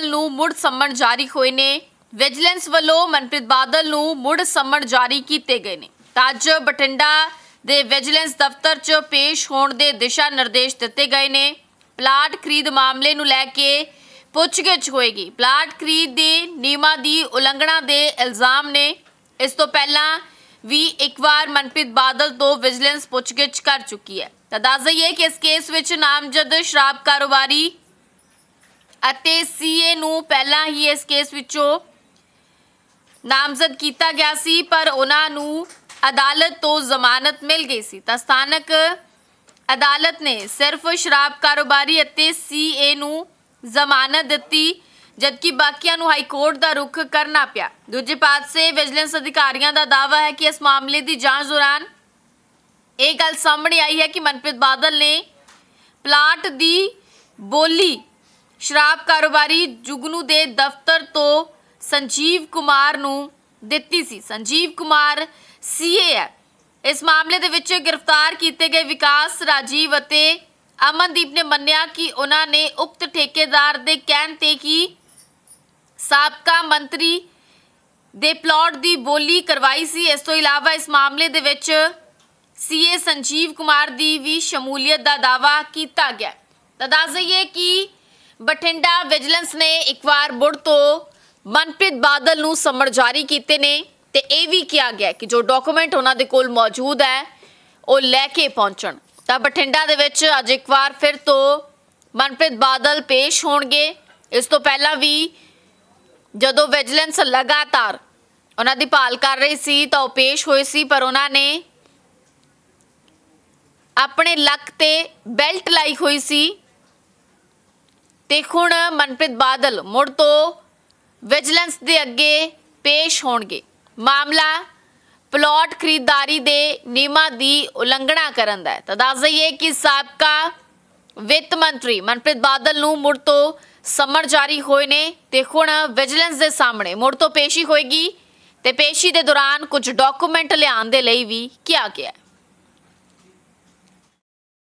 ਨੂੰ ਮੁੜ ਸੰਮਣ ਜਾਰੀ ਹੋਏ ਨੇ ਵਿਜੀਲੈਂਸ ਵੱਲੋਂ ਮਨਪ੍ਰੀਤ ਬਾਦਲ ਨੂੰ ਮੁੜ ਸੰਮਣ ਜਾਰੀ ਕੀਤੇ ਗਏ ਨੇ ਅੱਜ ਬਟਿੰਡਾ ਦੇ ਵਿਜੀਲੈਂਸ ਦਫ਼ਤਰ 'ਚ ਪੇਸ਼ ਹੋਣ ਦੇ ਦਿਸ਼ਾ ਨਿਰਦੇਸ਼ ਦਿੱਤੇ ਗਏ ਨੇ ਪਲਾਟ ਖਰੀਦ ਮਾਮਲੇ ਨੂੰ ਲੈ ਕੇ ਪੁੱਛਗਿੱਛ ਹੋਏਗੀ ਪਲਾਟ ਖਰੀਦ ਦੇ ਨਿਯਮਾਂ ਦੀ ਉਲੰਘਣਾ ਦੇ ਇਲਜ਼ਾਮ ਨੇ ਇਸ ਤੋਂ ਪਹਿਲਾਂ ਵੀ ਇੱਕ ਵਾਰ ਮਨਪ੍ਰੀਤ ਬਾਦਲ ਤੋਂ ਵਿਜੀਲੈਂਸ ਪੁੱਛਗਿੱਛ ਕਰ ਚੁੱਕੀ ਹੈ ਤਾਂ ਦੱਸ ਦਈਏ ਕਿ ਇਸ ਕੇਸ ਵਿੱਚ ਨਾਮਜ਼ਦ ਸ਼ਰਾਬ ਕਾਰੋਬਾਰੀ ਅਤੇ ਸੀਏ ਨੂੰ ਪਹਿਲਾਂ ਹੀ ਇਸ ਕੇਸ ਵਿੱਚੋਂ ਨਾਮਜ਼ਦ ਕੀਤਾ ਗਿਆ ਸੀ ਪਰ ਉਹਨਾਂ ਨੂੰ ਅਦਾਲਤ ਤੋਂ ਜ਼ਮਾਨਤ ਮਿਲ ਗਈ ਸੀ ਤਾਂ ਸਥਾਨਕ ਅਦਾਲਤ ਨੇ ਸਿਰਫ ਸ਼ਰਾਬ ਕਾਰੋਬਾਰੀ ਅਤੇ ਸੀਏ ਨੂੰ ਜ਼ਮਾਨਤ ਦਿੱਤੀ ਜਦਕਿ ਬਾਕੀਆਂ ਨੂੰ ਹਾਈ ਕੋਰਟ ਦਾ ਰੁਖ ਕਰਨਾ ਪਿਆ ਦੂਜੇ ਪਾਸੇ ਵਿਜੀਲੈਂਸ ਅਧਿਕਾਰੀਆਂ ਦਾ ਦਾਵਾ ਹੈ ਕਿ ਇਸ ਮਾਮਲੇ ਦੀ ਜਾਂਚ ਦੌਰਾਨ ਇਹ ਗੱਲ ਸਾਹਮਣੇ ਆਈ ਹੈ ਕਿ ਮਨਪ੍ਰੀਤ ਬਾਦਲ ਨੇ ਪਲਾਟ ਦੀ ਬੋਲੀ ਸ਼ਰਾਬ ਕਾਰੋਬਾਰੀ ਜੁਗਨੂ ਦੇ ਦਫ਼ਤਰ ਤੋਂ ਸੰਜੀਵ ਕੁਮਾਰ ਨੂੰ ਦਿੱਤੀ ਸੀ ਸੰਜੀਵ ਕੁਮਾਰ ਸੀਏ ਹੈ ਇਸ ਮਾਮਲੇ ਦੇ ਵਿੱਚ ਗ੍ਰਿਫਤਾਰ ਕੀਤੇ ਗਏ ਵਿਕਾਸ ਰਾਜੀਵ ਅਤੇ ਅਮਨਦੀਪ ਨੇ ਮੰਨਿਆ ਕਿ ਉਹਨਾਂ ਨੇ ਉਕਤ ਠੇਕੇਦਾਰ ਦੇ ਕਹਿਣ ਤੇ ਕਿ ਸਾਬਕਾ ਮੰਤਰੀ ਦੇ ਪਲਾਟ ਦੀ ਬੋਲੀ ਕਰਵਾਈ ਸੀ ਇਸ ਤੋਂ ਇਲਾਵਾ ਇਸ ਮਾਮਲੇ ਦੇ ਵਿੱਚ ਸੀਏ ਸੰਜੀਵ ਕੁਮਾਰ ਦੀ ਵੀ ਸ਼ਮੂਲੀਅਤ ਦਾ ਦਾਵਾ ਕੀਤਾ ਗਿਆ ਤਾਂ ਦੱਸ ਦਈਏ ਕਿ ਬਠਿੰਡਾ ਵਿਜੀਲੈਂਸ ਨੇ ਇੱਕ ਵਾਰ ਬੁੜ ਤੋਂ ਮਨਪ੍ਰੀਤ ਬਾਦਲ ਨੂੰ ਸਮਣ ਜਾਰੀ ਕੀਤੇ ਨੇ ਤੇ ਇਹ ਵੀ ਕਿਹਾ ਗਿਆ ਕਿ ਜੋ ਡਾਕੂਮੈਂਟ ਉਹਨਾਂ ਦੇ ਕੋਲ ਮੌਜੂਦ ਹੈ ਉਹ ਲੈ ਕੇ ਪਹੁੰਚਣ ਤਾਂ ਬਠਿੰਡਾ ਦੇ ਵਿੱਚ ਅੱਜ ਇੱਕ ਵਾਰ ਫਿਰ ਤੋਂ ਮਨਪ੍ਰੀਤ ਬਾਦਲ ਪੇਸ਼ ਹੋਣਗੇ ਇਸ ਤੋਂ ਪਹਿਲਾਂ ਵੀ ਜਦੋਂ ਵਿਜੀਲੈਂਸ ਲਗਾਤਾਰ ਉਹਨਾਂ ਦੀ ਭਾਲ ਕਰ ਰਹੀ ਸੀ ਤਾਂ ਉਹ ਪੇਸ਼ ਹੋਏ ਸੀ ਪਰ ਉਹਨਾਂ ਨੇ ਆਪਣੇ ਲੱਕ ਤੇ ਬੈਲਟ ਲਾਈ ਹੋਈ ਸੀ ਤੇ ਹੁਣ ਮਨਪ੍ਰੀਤ ਬਾਦਲ ਮੁੜ ਤੋਂ ਵਿਜੀਲੈਂਸ ਦੇ ਅੱਗੇ ਪੇਸ਼ ਹੋਣਗੇ ਮਾਮਲਾ ਪਲਾਟ ਖਰੀਦਦਾਰੀ ਦੇ ਨਿਯਮਾਂ ਦੀ ਉਲੰਘਣਾ ਕਰਨ ਦਾ ਹੈ ਤਾਂ ਦੱਸ ਦਈਏ ਕਿ ਸਾਬਕਾ ਵਿੱਤ ਮੰਤਰੀ ਮਨਪ੍ਰੀਤ ਬਾਦਲ ਨੂੰ ਮੁੜ ਤੋਂ ਸਮਰ ਜਾਰੀ ਹੋਏ ਨੇ ਤੇ ਹੁਣ ਵਿਜੀਲੈਂਸ ਦੇ ਸਾਹਮਣੇ ਮੁੜ ਤੋਂ ਪੇਸ਼ੀ ਹੋਏਗੀ ਤੇ ਪੇਸ਼ੀ ਦੇ ਦੌਰਾਨ ਕੁਝ ਡਾਕੂਮੈਂਟ ਲਿਆਉਣ ਦੇ ਲਈ ਵੀ ਕਿਹਾ ਗਿਆ